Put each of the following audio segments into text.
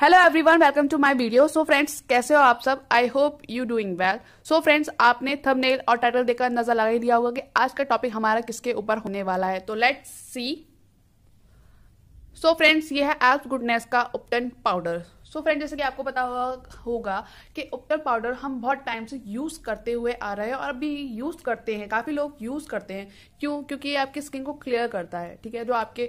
hello everyone welcome to my video so friends कैसे हो आप सब I hope you doing well so friends आपने थंबनेल और टाइटल देखकर नजर लगा ही दिया होगा कि आज का टॉपिक हमारा किसके ऊपर होने वाला है तो लेट्स सी सो फ्रेंड्स ये है एल्स गुडनेस का उपटन पाउडर सो so फ्रेंड जैसे कि आपको पता होगा कि उपटर पाउडर हम बहुत टाइम से यूज़ करते हुए आ रहे हैं और अभी यूज़ करते हैं काफ़ी लोग यूज़ करते हैं क्यों क्योंकि ये आपकी स्किन को क्लियर करता है ठीक है जो आपके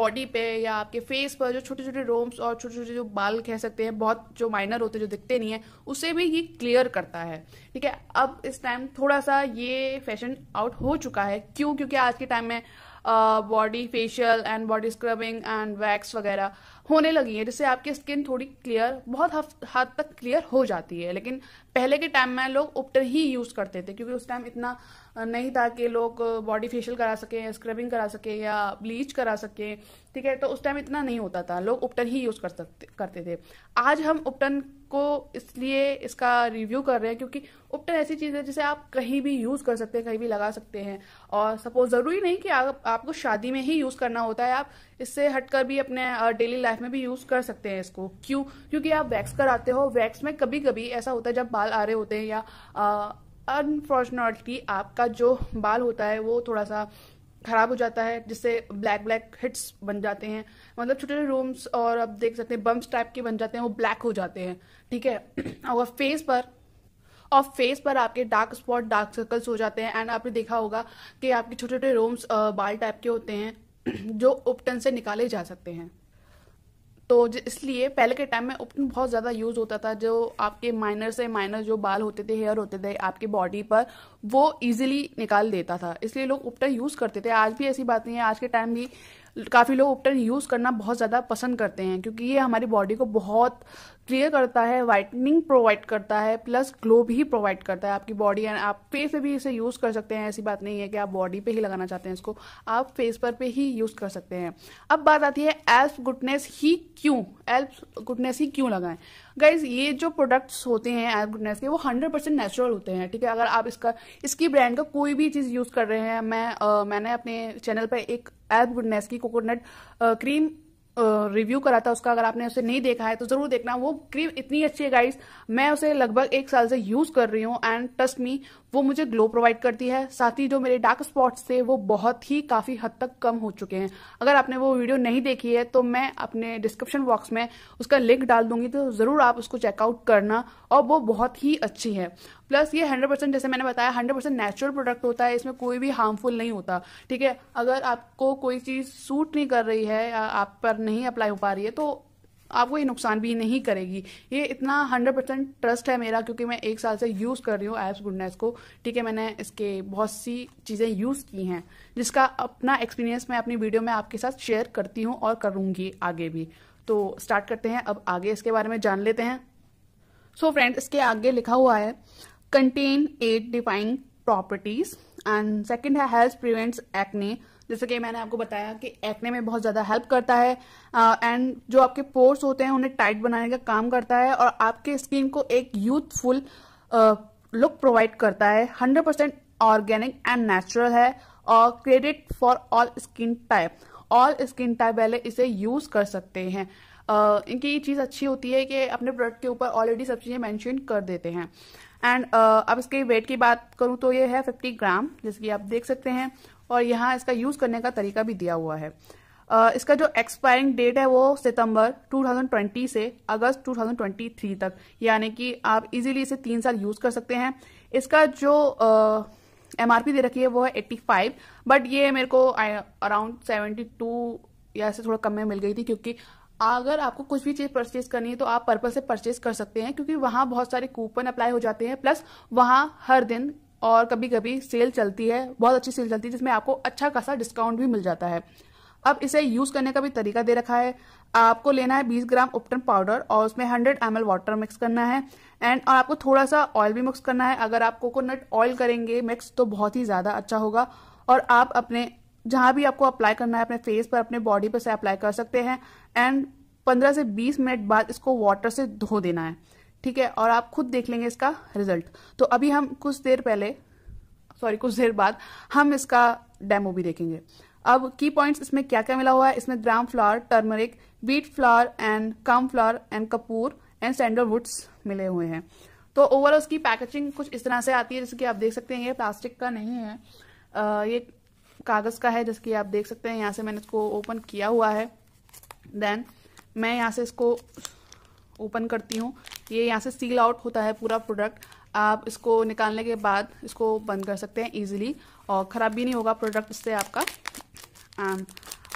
बॉडी पे या आपके फेस पर जो छोटे छोटे रोम्स और छोटे छोटे जो बाल कह सकते हैं बहुत जो माइनर होते हैं जो दिखते नहीं है उसे भी ये क्लियर करता है ठीक है अब इस टाइम थोड़ा सा ये फैशन आउट हो चुका है क्यों क्योंकि आज के टाइम में body facial and body scrubbing and wax वगैरह होने लगी है जिससे आपकी स्किन थोड़ी क्लियर बहुत हद तक क्लियर हो जाती है लेकिन पहले के टाइम में लोग उपटर ही यूज करते थे क्योंकि उस टाइम इतना नहीं था कि लोग बॉडी फेशियल करा सकें स्क्रबिंग करा सकें या ब्लीच करा सकें ठीक है तो उस टाइम इतना नहीं होता था लोग उपटन ही यूज कर सकते करते थे आज हम उपटन को इसलिए इसका रिव्यू कर रहे हैं क्योंकि उपटन ऐसी चीज है जिसे आप कहीं भी यूज कर सकते हैं कहीं भी लगा सकते हैं और सपोज जरूरी नहीं कि आप, आपको शादी में ही यूज करना होता है आप इससे हटकर भी अपने डेली लाइफ लाइफ में भी यूज कर सकते हैं इसको क्यों क्योंकि आप वैक्स कराते हो वैक्स में कभी कभी ऐसा होता है जब बाल आ रहे होते हैं या अनफॉर्चुनेटली आपका जो बाल होता है वो थोड़ा सा खराब हो जाता है जिससे ब्लैक ब्लैक हिट्स बन जाते हैं मतलब छोटे छोटे रूम्स और आप देख सकते हैं बम्स टाइप के बन जाते हैं वो ब्लैक हो जाते हैं ठीक है और फेस पर और फेस पर आपके डार्क स्पॉट डार्क सर्कल्स हो जाते हैं एंड आपने देखा होगा कि आपके छोटे छोटे रोम्स बाल टाइप के होते हैं जो उपटन से निकाले जा सकते हैं तो इसलिए पहले के टाइम में ओपन बहुत ज़्यादा यूज़ होता था जो आपके माइनर से माइनर जो बाल होते थे हेयर होते थे आपके बॉडी पर वो इजीली निकाल देता था इसलिए लोग उपटन यूज़ करते थे आज भी ऐसी बात नहीं है आज के टाइम भी काफ़ी लोग उपटन यूज़ करना बहुत ज़्यादा पसंद करते हैं क्योंकि ये हमारी बॉडी को बहुत क्लियर करता है वाइटनिंग प्रोवाइड करता है प्लस ग्लो भी प्रोवाइड करता है आपकी बॉडी एंड आप फेस पे भी इसे यूज़ कर सकते हैं ऐसी बात नहीं है कि आप बॉडी पे ही लगाना चाहते हैं इसको आप फेस पर पे ही यूज़ कर सकते हैं अब बात आती है एल्फ गुडनेस ही क्यों एल्फ गुडनेस ही क्यों लगाएं गाइज ये जो प्रोडक्ट्स होते हैं एयर गुडनेस के वो हंड्रेड परसेंट नेचुरल होते हैं ठीक है अगर आप इसका इसकी ब्रांड का कोई भी चीज़ यूज़ कर रहे हैं मैं आ, मैंने अपने चैनल पर एक एयर गुडनेस की कोकोनट क्रीम रिव्यू करा था उसका अगर आपने उसे नहीं देखा है तो जरूर देखना वो क्रीम इतनी अच्छी है गाइस मैं उसे लगभग एक साल से यूज कर रही हूँ एंड ट्रस्ट मी वो मुझे ग्लो प्रोवाइड करती है साथ ही जो मेरे डार्क स्पॉट्स थे वो बहुत ही काफ़ी हद तक कम हो चुके हैं अगर आपने वो वीडियो नहीं देखी है तो मैं अपने डिस्क्रिप्शन बॉक्स में उसका लिंक डाल दूंगी तो ज़रूर आप उसको चेकआउट करना और वो बहुत ही अच्छी है प्लस ये 100 परसेंट जैसे मैंने बताया 100 परसेंट नेचुरल प्रोडक्ट होता है इसमें कोई भी हार्मफुल नहीं होता ठीक है अगर आपको कोई चीज़ सूट नहीं कर रही है या आप पर नहीं अप्लाई हो पा रही है तो आपको ये नुकसान भी नहीं करेगी ये इतना हंड्रेड परसेंट ट्रस्ट है मेरा क्योंकि मैं एक साल से यूज़ कर रही हूँ एप्स गुडनेस को ठीक है मैंने इसके बहुत सी चीज़ें यूज़ की हैं जिसका अपना एक्सपीरियंस मैं अपनी वीडियो में आपके साथ शेयर करती हूँ और करूँगी आगे भी तो स्टार्ट करते हैं अब आगे इसके बारे में जान लेते हैं सो so फ्रेंड इसके आगे लिखा हुआ है contain age defying properties and second है हेल्थ प्रिवेंट्स एक्ने जैसे कि मैंने आपको बताया कि एक्ने में बहुत ज़्यादा हेल्प करता है एंड जो आपके पोर्स होते हैं उन्हें टाइट बनाने का काम करता है और आपके स्किन को एक यूथफुल लुक प्रोवाइड करता है hundred percent organic and natural है और credit for all skin type all skin type वाले इसे यूज कर सकते हैं Uh, इनकी ये चीज़ अच्छी होती है कि अपने प्रोडक्ट के ऊपर ऑलरेडी सब चीज़ें मैंशन कर देते हैं एंड uh, अब इसके वेट की बात करूँ तो ये है 50 ग्राम जैसे कि आप देख सकते हैं और यहाँ इसका यूज करने का तरीका भी दिया हुआ है इसका जो एक्सपायरिंग डेट है वो सितंबर 2020 से अगस्त 2023 तक यानी कि आप इजीली इसे तीन साल यूज कर सकते हैं इसका जो एम uh, दे रखी है वो है 85 बट ये मेरे को अराउंड 72 या ऐसे थोड़ा कम में मिल गई थी क्योंकि अगर आपको कुछ भी चीज परचेज करनी है तो आप पर्पल से परचेज कर सकते हैं क्योंकि वहां बहुत सारे कूपन अप्लाई हो जाते हैं प्लस वहां हर दिन और कभी कभी सेल चलती है बहुत अच्छी सेल चलती है जिसमें आपको अच्छा खासा डिस्काउंट भी मिल जाता है अब इसे यूज करने का भी तरीका दे रखा है आपको लेना है 20 ग्राम उपटन पाउडर और उसमें 100 एम वाटर मिक्स करना है एंड और आपको थोड़ा सा ऑयल भी मिक्स करना है अगर आप कोकोनट ऑयल करेंगे मिक्स तो बहुत ही ज्यादा अच्छा होगा और आप अपने जहां भी आपको अप्लाई करना है अपने फेस पर अपने बॉडी पर से अप्लाई कर सकते हैं एंड 15 से 20 मिनट बाद इसको वाटर से धो देना है ठीक है और आप खुद देख लेंगे इसका रिजल्ट तो अभी हम कुछ देर पहले सॉरी कुछ देर बाद हम इसका डेमो भी देखेंगे अब की पॉइंट्स इसमें क्या क्या मिला हुआ है इसमें gram flour turmeric wheat flour and corn flour and कपूर एंड सैंडलवुड्स मिले हुए हैं तो ओवरऑल उसकी पैकेजिंग कुछ इस तरह से आती है जैसे कि आप देख सकते हैं ये प्लास्टिक का नहीं है आ, ये कागज़ का है जैसे कि आप देख सकते हैं यहाँ से मैंने इसको ओपन किया हुआ है देन मैं यहाँ से इसको ओपन करती हूँ ये यहाँ से सील आउट होता है पूरा प्रोडक्ट आप इसको निकालने के बाद इसको बंद कर सकते हैं ईजिली और ख़राब भी नहीं होगा प्रोडक्ट इससे आपका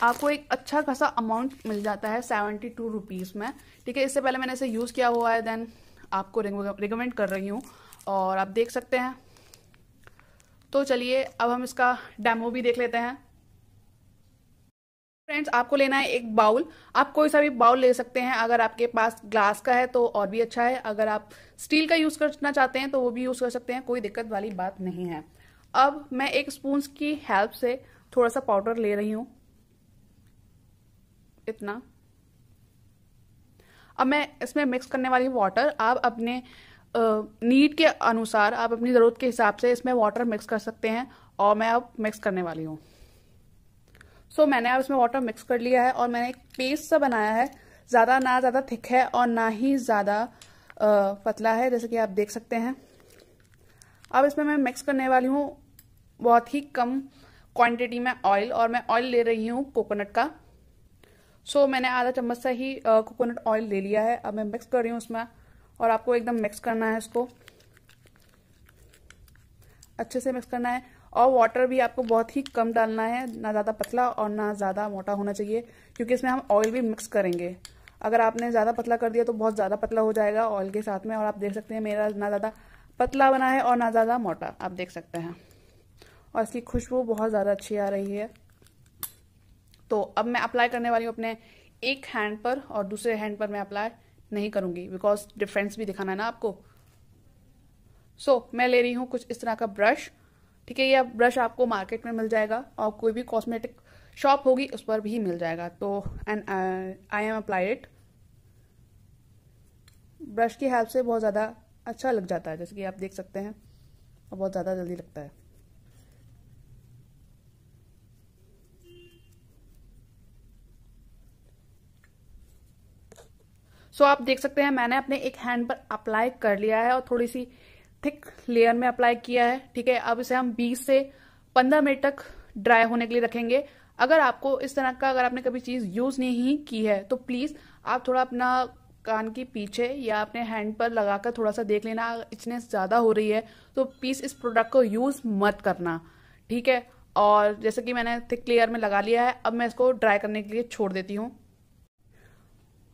आपको एक अच्छा खासा अमाउंट मिल जाता है सेवेंटी टू रुपीज़ में ठीक है इससे पहले मैंने इसे यूज़ किया हुआ है देन आपको रिकमेंड कर रही हूँ और आप देख सकते हैं तो चलिए अब हम इसका डेमो भी देख लेते हैं फ्रेंड्स आपको लेना है एक बाउल आप कोई सा भी बाउल ले सकते हैं अगर आपके पास ग्लास का है तो और भी अच्छा है अगर आप स्टील का यूज़ करना चाहते हैं तो वो भी यूज़ कर सकते हैं कोई दिक्कत वाली बात नहीं है अब मैं एक स्पून की हेल्प से थोड़ा सा पाउडर ले रही हूँ इतना अब मैं इसमें मिक्स करने वाली वाटर आप अपने नीड के अनुसार आप अपनी ज़रूरत के हिसाब से इसमें वाटर मिक्स कर सकते हैं और मैं अब मिक्स करने वाली हूँ सो so, मैंने अब इसमें वाटर मिक्स कर लिया है और मैंने एक पेस्ट सा बनाया है ज़्यादा ना ज़्यादा थिक है और ना ही ज़्यादा पतला है जैसे कि आप देख सकते हैं अब इसमें मैं मिक्स करने वाली हूँ बहुत ही कम क्वांटिटी में ऑयल और मैं ऑयल ले रही हूँ कोकोनट का सो so, मैंने आधा चम्मच सा ही कोकोनट ऑयल ले लिया है अब मैं मिक्स कर रही हूँ उसमें और आपको एकदम मिक्स करना है इसको अच्छे से मिक्स करना है और वाटर भी आपको बहुत ही कम डालना है ना ज़्यादा पतला और ना ज़्यादा मोटा होना चाहिए क्योंकि इसमें हम ऑयल भी मिक्स करेंगे अगर आपने ज़्यादा पतला कर दिया तो बहुत ज़्यादा पतला हो जाएगा ऑयल के साथ में और आप देख सकते हैं मेरा ना ज़्यादा पतला बना है और ना ज़्यादा मोटा आप देख सकते हैं और इसकी खुशबू बहुत ज़्यादा अच्छी आ रही है तो अब मैं अप्लाई करने वाली हूँ अपने एक हैंड पर और दूसरे हैंड पर मैं अप्लाई नहीं करूँगी बिकॉज डिफ्रेंस भी दिखाना है ना आपको सो so, मैं ले रही हूँ कुछ इस तरह का ब्रश ठीक है ये ब्रश आपको मार्केट में मिल जाएगा और कोई भी कॉस्मेटिक शॉप होगी उस पर भी मिल जाएगा तो and I am apply it brush की हेल्प से बहुत ज़्यादा अच्छा लग जाता है जैसे कि आप देख सकते हैं और बहुत ज़्यादा जल्दी लगता है सो so, आप देख सकते हैं मैंने अपने एक हैंड पर अप्लाई कर लिया है और थोड़ी सी थिक लेयर में अप्लाई किया है ठीक है अब इसे हम 20 से 15 मिनट तक ड्राई होने के लिए रखेंगे अगर आपको इस तरह का अगर आपने कभी चीज़ यूज़ नहीं की है तो प्लीज़ आप थोड़ा अपना कान के पीछे या अपने हैंड पर लगाकर थोड़ा सा देख लेना इतने ज़्यादा हो रही है तो प्लीज़ इस प्रोडक्ट को यूज़ मत करना ठीक है और जैसे कि मैंने थिक लेयर में लगा लिया है अब मैं इसको ड्राई करने के लिए छोड़ देती हूँ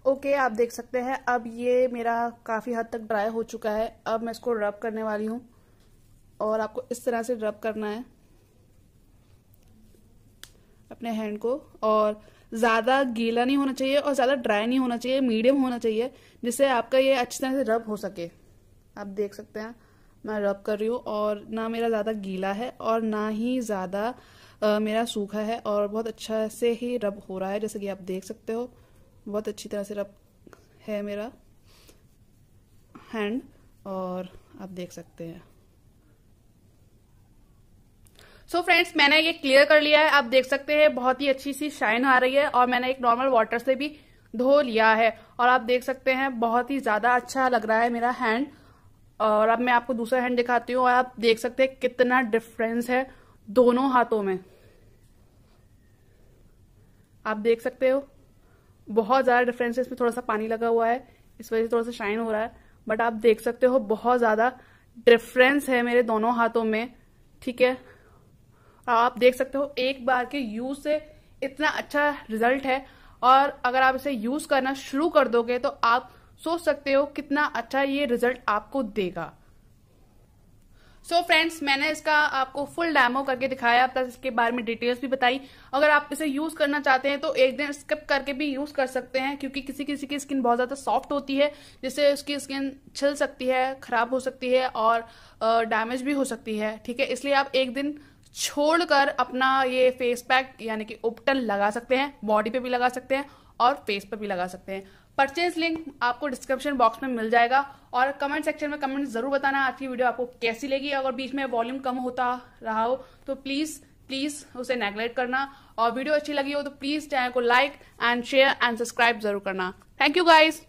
ओके okay, आप देख सकते हैं अब ये मेरा काफ़ी हद तक ड्राई हो चुका है अब मैं इसको रब करने वाली हूँ और आपको इस तरह से रब करना है अपने हैंड को और ज़्यादा गीला नहीं होना चाहिए और ज़्यादा ड्राई नहीं होना चाहिए मीडियम होना चाहिए जिससे आपका ये अच्छी तरह से रब हो सके आप देख सकते हैं मैं रब कर रही हूँ और ना मेरा ज़्यादा गीला है और ना ही ज़्यादा मेरा सूखा है और बहुत अच्छा से ही रब हो रहा है जैसे कि आप देख सकते हो बहुत अच्छी तरह से रब है मेरा हैंड और आप देख सकते हैं सो so फ्रेंड्स मैंने ये क्लियर कर लिया है आप देख सकते हैं बहुत ही अच्छी सी शाइन आ रही है और मैंने एक नॉर्मल वाटर से भी धो लिया है और आप देख सकते हैं बहुत ही ज्यादा अच्छा लग रहा है मेरा हैंड और अब मैं आपको दूसरा हैंड दिखाती हूँ और आप देख सकते हैं कितना डिफरेंस है दोनों हाथों में आप देख सकते हो बहुत ज़्यादा डिफरेंस है इसमें थोड़ा सा पानी लगा हुआ है इस वजह से थोड़ा सा शाइन हो रहा है बट आप देख सकते हो बहुत ज़्यादा डिफरेंस है मेरे दोनों हाथों में ठीक है आप देख सकते हो एक बार के यूज से इतना अच्छा रिजल्ट है और अगर आप इसे यूज करना शुरू कर दोगे तो आप सोच सकते हो कितना अच्छा ये रिजल्ट आपको देगा सो so फ्रेंड्स मैंने इसका आपको फुल डैमो करके दिखाया प्लस इसके बारे में डिटेल्स भी बताई अगर आप इसे यूज करना चाहते हैं तो एक दिन स्किप करके भी यूज कर सकते हैं क्योंकि किसी किसी की स्किन बहुत ज्यादा सॉफ्ट होती है जिससे उसकी स्किन छिल सकती है खराब हो सकती है और डैमेज भी हो सकती है ठीक है इसलिए आप एक दिन छोड़कर अपना ये फेस पैक यानी कि उपटन लगा सकते हैं बॉडी पे भी लगा सकते हैं और फेस पे भी लगा सकते हैं परचेज लिंक आपको डिस्क्रिप्शन बॉक्स में मिल जाएगा और कमेंट सेक्शन में कमेंट जरूर बताना आज की वीडियो आपको कैसी लगी अगर बीच में वॉल्यूम कम होता रहा हो तो प्लीज प्लीज उसे नेग्लेक्ट करना और वीडियो अच्छी लगी हो तो प्लीज चैनल को like and share and subscribe जरूर करना थैंक यू गाइज